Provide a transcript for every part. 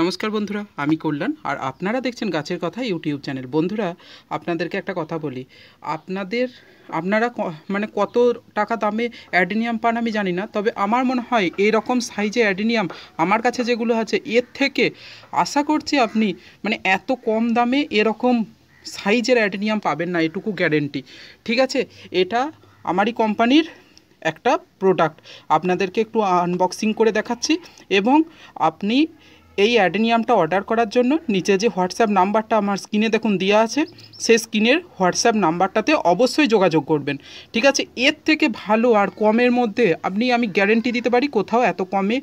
নমস্কার বন্ধুরা আমি কল্যাণ আর আপনারা দেখছেন গাছের কথা ইউটিউব চ্যানেল বন্ধুরা আপনাদেরকে একটা কথা বলি আপনাদের আপনারা মানে কত টাকা দামে অ্যাডিনিয়াম পান আমি জানি না তবে আমার মনে হয় এরকম সাইজে অ্যাডিনিয়াম আমার কাছে যেগুলো আছে এর থেকে আশা করছি আপনি মানে এত কম দামে এরকম সাইজের অ্যাডিনিয়াম পাবেন না এটুকু গ্যারেন্টি ঠিক আছে এটা আমারই কোম্পানির একটা প্রোডাক্ট আপনাদেরকে একটু আনবক্সিং করে দেখাচ্ছি এবং আপনি এই অ্যাডেনিয়ামটা অর্ডার করার জন্য নিচে যে হোয়াটসঅ্যাপ নাম্বারটা আমার স্ক্রিনে দেখুন দেওয়া আছে সেই স্ক্রিনের হোয়াটসঅ্যাপ নাম্বারটাতে অবশ্যই যোগাযোগ করবেন ঠিক আছে এর থেকে ভালো আর কমের মধ্যে আপনি আমি গ্যারেন্টি দিতে পারি কোথাও এত কমে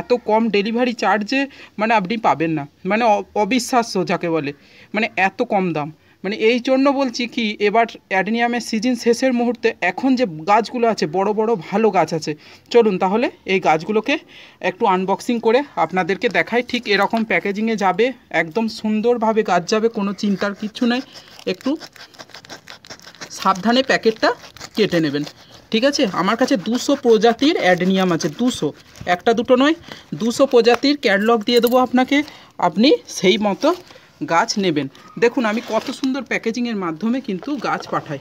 এত কম ডেলিভারি চার্জে মানে আপনি পাবেন না মানে অবিশ্বাস্য যাকে বলে মানে এত কম দাম মানে এই জন্য বলছি কি এবার অ্যাডেনিয়ামের সিজন শেষের মুহূর্তে এখন যে গাছগুলো আছে বড় বড় ভালো গাছ আছে চলুন তাহলে এই গাছগুলোকে একটু আনবক্সিং করে আপনাদেরকে দেখাই ঠিক এরকম প্যাকেজিংয়ে যাবে একদম সুন্দরভাবে গাছ যাবে কোনো চিন্তার কিচ্ছু নাই একটু সাবধানে প্যাকেটটা কেটে নেবেন ঠিক আছে আমার কাছে দুশো প্রজাতির অ্যাডেনিয়াম আছে দুশো একটা দুটো নয় দুশো প্রজাতির ক্যাটলগ দিয়ে দেবো আপনাকে আপনি সেই মতো গাছ নেবেন দেখুন আমি কত সুন্দর প্যাকেজিংয়ের মাধ্যমে কিন্তু গাছ পাঠাই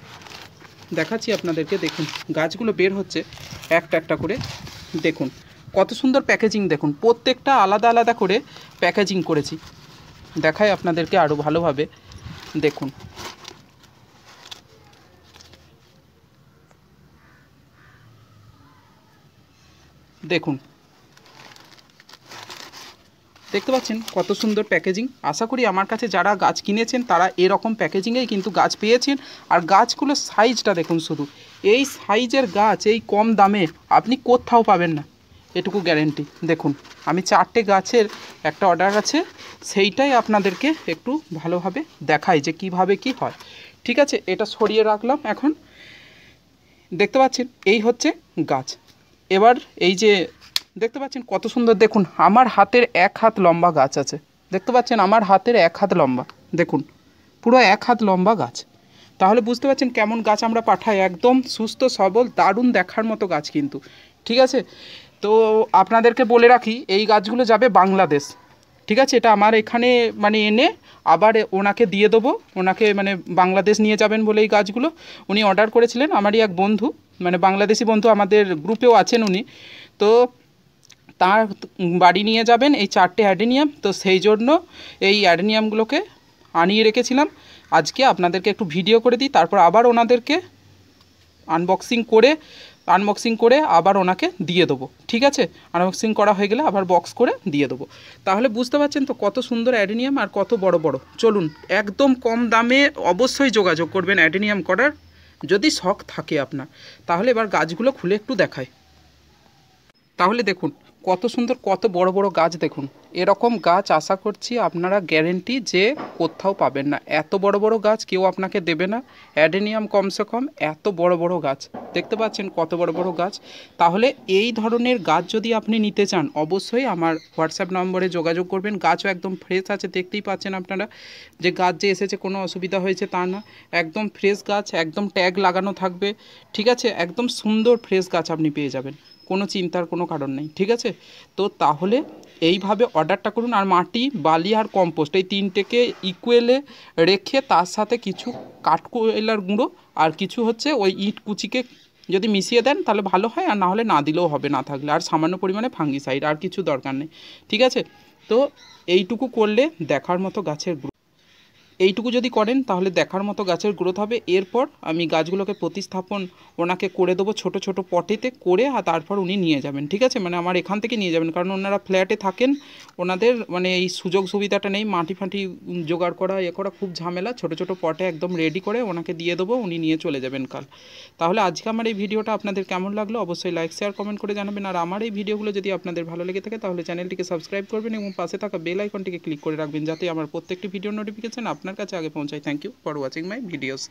দেখাচ্ছি আপনাদেরকে দেখুন গাছগুলো বের হচ্ছে একটা একটা করে দেখুন কত সুন্দর প্যাকেজিং দেখুন প্রত্যেকটা আলাদা আলাদা করে প্যাকেজিং করেছি দেখাই আপনাদেরকে আরও ভালোভাবে দেখুন দেখুন দেখতে পাচ্ছেন কত সুন্দর প্যাকেজিং আশা করি আমার কাছে যারা গাছ কিনেছেন তারা এরকম প্যাকেজিংয়েই কিন্তু গাছ পেয়েছেন আর গাছগুলোর সাইজটা দেখুন শুধু এই সাইজের গাছ এই কম দামে আপনি কোথাও পাবেন না এটুকু গ্যারেন্টি দেখুন আমি চারটে গাছের একটা অর্ডার আছে সেইটাই আপনাদেরকে একটু ভালোভাবে দেখাই যে কিভাবে কি হয় ঠিক আছে এটা সরিয়ে রাখলাম এখন দেখতে পাচ্ছেন এই হচ্ছে গাছ এবার এই যে দেখতে পাচ্ছেন কত সুন্দর দেখুন আমার হাতের এক হাত লম্বা গাছ আছে দেখতে পাচ্ছেন আমার হাতের এক হাত লম্বা দেখুন পুরো এক হাত লম্বা গাছ তাহলে বুঝতে পারছেন কেমন গাছ আমরা পাঠাই একদম সুস্থ সবল দারুণ দেখার মতো গাছ কিন্তু ঠিক আছে তো আপনাদেরকে বলে রাখি এই গাছগুলো যাবে বাংলাদেশ ঠিক আছে এটা আমার এখানে মানে এনে আবার ওনাকে দিয়ে দেবো ওনাকে মানে বাংলাদেশ নিয়ে যাবেন বলে এই গাছগুলো উনি অর্ডার করেছিলেন আমারই এক বন্ধু মানে বাংলাদেশি বন্ধু আমাদের গ্রুপেও আছেন উনি তো তার বাড়ি নিয়ে যাবেন এই চারটে অ্যাডেনিয়াম তো সেই জন্য এই অ্যাডেনিয়ামগুলোকে আনিয়ে রেখেছিলাম আজকে আপনাদেরকে একটু ভিডিও করে দিই তারপর আবার ওনাদেরকে আনবক্সিং করে আনবক্সিং করে আবার ওনাকে দিয়ে দেবো ঠিক আছে আনবক্সিং করা হয়ে গেলে আবার বক্স করে দিয়ে দেবো তাহলে বুঝতে পারছেন তো কত সুন্দর অ্যাডেনিয়াম আর কত বড় বড় চলুন একদম কম দামে অবশ্যই যোগাযোগ করবেন অ্যাডেনিয়াম করার যদি শখ থাকে আপনার তাহলে এবার গাছগুলো খুলে একটু দেখায় তাহলে দেখুন কত সুন্দর কত বড় বড় গাছ দেখুন এরকম গাছ আশা করছি আপনারা গ্যারেন্টি যে কোথাও পাবেন না এত বড় বড় গাছ কেউ আপনাকে দেবে না অ্যাডেনিয়াম কমসে কম এত বড় বড় গাছ দেখতে পাচ্ছেন কত বড় বড় গাছ তাহলে এই ধরনের গাছ যদি আপনি নিতে চান অবশ্যই আমার হোয়াটসঅ্যাপ নম্বরে যোগাযোগ করবেন গাছও একদম ফ্রেশ আছে দেখতেই পাচ্ছেন আপনারা যে গাছ যে এসেছে কোনো অসুবিধা হয়েছে তা না একদম ফ্রেশ গাছ একদম ট্যাগ লাগানো থাকবে ঠিক আছে একদম সুন্দর ফ্রেশ গাছ আপনি পেয়ে যাবেন কোনো চিন্তার কোনো কারণ নেই ঠিক আছে তো তাহলে এইভাবে অর্ডারটা করুন আর মাটি বালি আর কম্পোস্ট এই তিনটেকে ইকুয়েলে রেখে তার সাথে কিছু কাঠকয়লার গুঁড়ো আর কিছু হচ্ছে ওই ইট কুচিকে যদি মিশিয়ে দেন তাহলে ভালো হয় আর নাহলে না দিলেও হবে না থাকলে আর সামান্য পরিমাণে ফাঙ্গিসাইড আর কিছু দরকার নেই ঠিক আছে তো এইটুকু করলে দেখার মতো গাছের এইটুকু যদি করেন তাহলে দেখার মতো গাছের গ্রোথ হবে এরপর আমি গাছগুলোকে প্রতিস্থাপন ওনাকে করে দেবো ছোট ছোট পটেতে করে আর তারপর উনি নিয়ে যাবেন ঠিক আছে মানে আমার এখান থেকে নিয়ে যাবেন কারণ ওনারা ফ্ল্যাটে থাকেন ওনাদের মানে এই সুযোগ সুবিধাটা নেই মাটি ফাটি জোগাড় করা এ করা খুব ঝামেলা ছোট ছোট পটে একদম রেডি করে ওনাকে দিয়ে দেবো উনি নিয়ে চলে যাবেন কাল তাহলে আজকে আমার এই ভিডিওটা আপনাদের কেমন লাগলো অবশ্যই লাইক শেয়ার কমেন্ট করে জানাবেন আর আমার এই ভিডিওগুলো যদি আপনাদের ভালো লেগে থাকে তাহলে চ্যানেলটিকে সাবস্ক্রাইব করবেন এবং পাশে থাকা বেল আইকনটিকে ক্লিক করে রাখবেন যাতে আমার প্রত্যেকটি ভিডিও নোটিফিকেশান আপনার আপনার কাছে আগে পৌঁছাই thank you for watching my videos